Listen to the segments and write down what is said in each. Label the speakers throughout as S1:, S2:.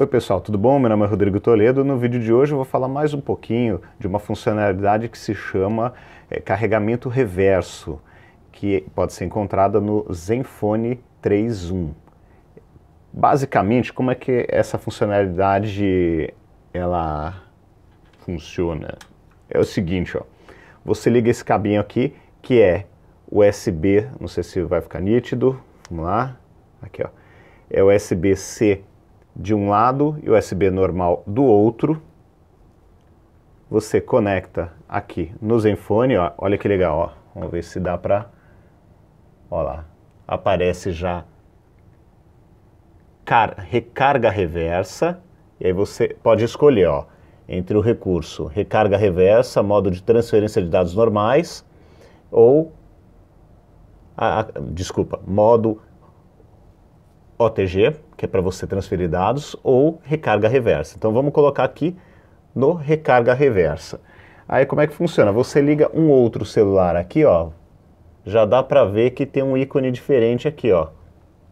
S1: Oi pessoal, tudo bom? Meu nome é Rodrigo Toledo. No vídeo de hoje eu vou falar mais um pouquinho de uma funcionalidade que se chama é, carregamento reverso, que pode ser encontrada no Zenfone 3.1. Basicamente, como é que essa funcionalidade ela funciona? É o seguinte, ó. Você liga esse cabinho aqui, que é USB, não sei se vai ficar nítido, vamos lá, aqui ó, é USB-C de um lado e USB normal do outro. Você conecta aqui no Zenfone, ó, olha que legal, ó. vamos ver se dá para... Olha lá, aparece já car... recarga reversa, e aí você pode escolher ó, entre o recurso recarga reversa, modo de transferência de dados normais, ou, a, a, desculpa, modo OTG, que é para você transferir dados, ou recarga reversa. Então vamos colocar aqui no recarga reversa. Aí como é que funciona? Você liga um outro celular aqui, ó. Já dá para ver que tem um ícone diferente aqui, ó.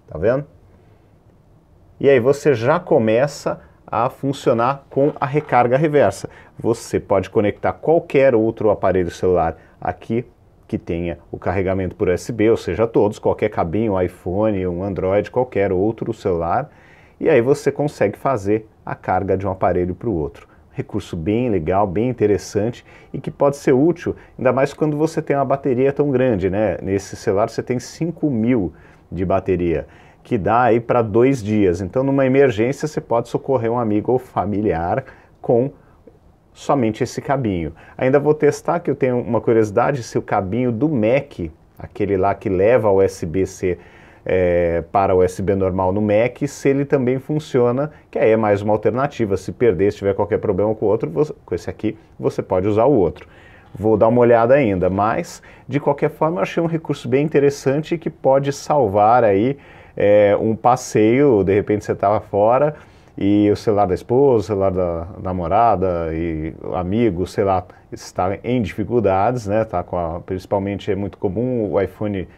S1: Tá vendo? E aí você já começa a funcionar com a recarga reversa. Você pode conectar qualquer outro aparelho celular aqui que tenha o carregamento por USB, ou seja, todos, qualquer cabinho, um iPhone, um Android, qualquer outro celular, e aí você consegue fazer a carga de um aparelho para o outro. Recurso bem legal, bem interessante e que pode ser útil, ainda mais quando você tem uma bateria tão grande, né? Nesse celular você tem 5 mil de bateria, que dá aí para dois dias. Então, numa emergência, você pode socorrer um amigo ou familiar com somente esse cabinho. Ainda vou testar que eu tenho uma curiosidade se o cabinho do Mac, aquele lá que leva USB-C é, para USB normal no Mac, se ele também funciona, que aí é mais uma alternativa. Se perder, se tiver qualquer problema com o outro, você, com esse aqui, você pode usar o outro. Vou dar uma olhada ainda, mas de qualquer forma eu achei um recurso bem interessante que pode salvar aí é, um passeio, de repente você estava tá fora, e o celular da esposa, o celular da namorada e amigo, sei lá, está em dificuldades, né? Tá com a, principalmente é muito comum o iPhone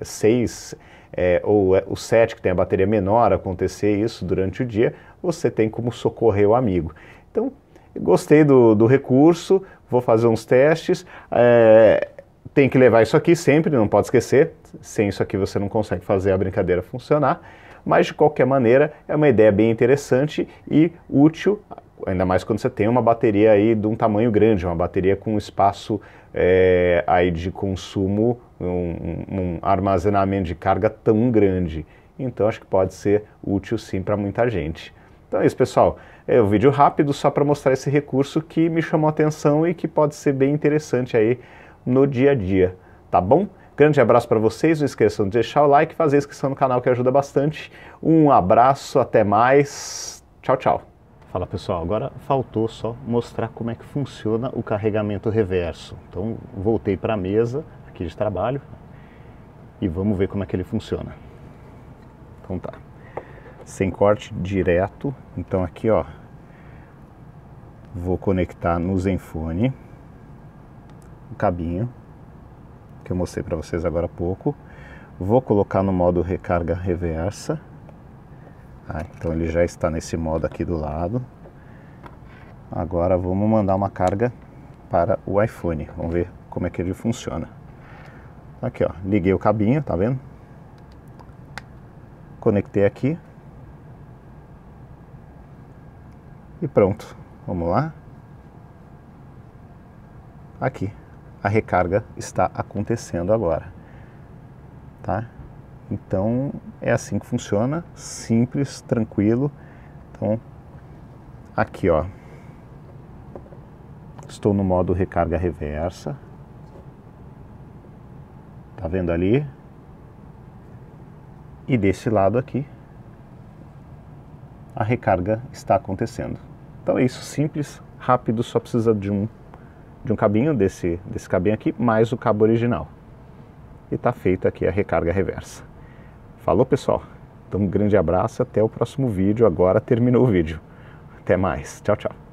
S1: 6 é, ou é, o 7 que tem a bateria menor acontecer isso durante o dia, você tem como socorrer o amigo. Então, gostei do, do recurso, vou fazer uns testes. É, tem que levar isso aqui sempre, não pode esquecer. Sem isso aqui você não consegue fazer a brincadeira funcionar. Mas de qualquer maneira, é uma ideia bem interessante e útil, ainda mais quando você tem uma bateria aí de um tamanho grande, uma bateria com espaço é, aí de consumo, um, um armazenamento de carga tão grande. Então acho que pode ser útil sim para muita gente. Então é isso, pessoal. É um vídeo rápido só para mostrar esse recurso que me chamou a atenção e que pode ser bem interessante aí no dia a dia, tá bom? Grande abraço para vocês, não esqueçam de deixar o like, fazer a inscrição no canal que ajuda bastante. Um abraço, até mais. Tchau, tchau. Fala pessoal, agora faltou só mostrar como é que funciona o carregamento reverso. Então voltei para a mesa aqui de trabalho e vamos ver como é que ele funciona. Então tá. Sem corte direto. Então aqui, ó, vou conectar no Zenfone o cabinho que eu mostrei para vocês agora há pouco. Vou colocar no modo recarga reversa. Ah, então ele já está nesse modo aqui do lado. Agora vamos mandar uma carga para o iPhone. Vamos ver como é que ele funciona. Tá aqui ó, liguei o cabinho, tá vendo? Conectei aqui. E pronto. Vamos lá. Aqui a recarga está acontecendo agora. Tá? Então é assim que funciona, simples, tranquilo. Então aqui ó, estou no modo recarga reversa. Tá vendo ali? E desse lado aqui a recarga está acontecendo. Então é isso, simples, rápido, só precisa de um de um cabinho desse, desse cabinho aqui, mais o cabo original. E está feita aqui a recarga reversa. Falou, pessoal? Então, um grande abraço, até o próximo vídeo. Agora terminou o vídeo. Até mais. Tchau, tchau.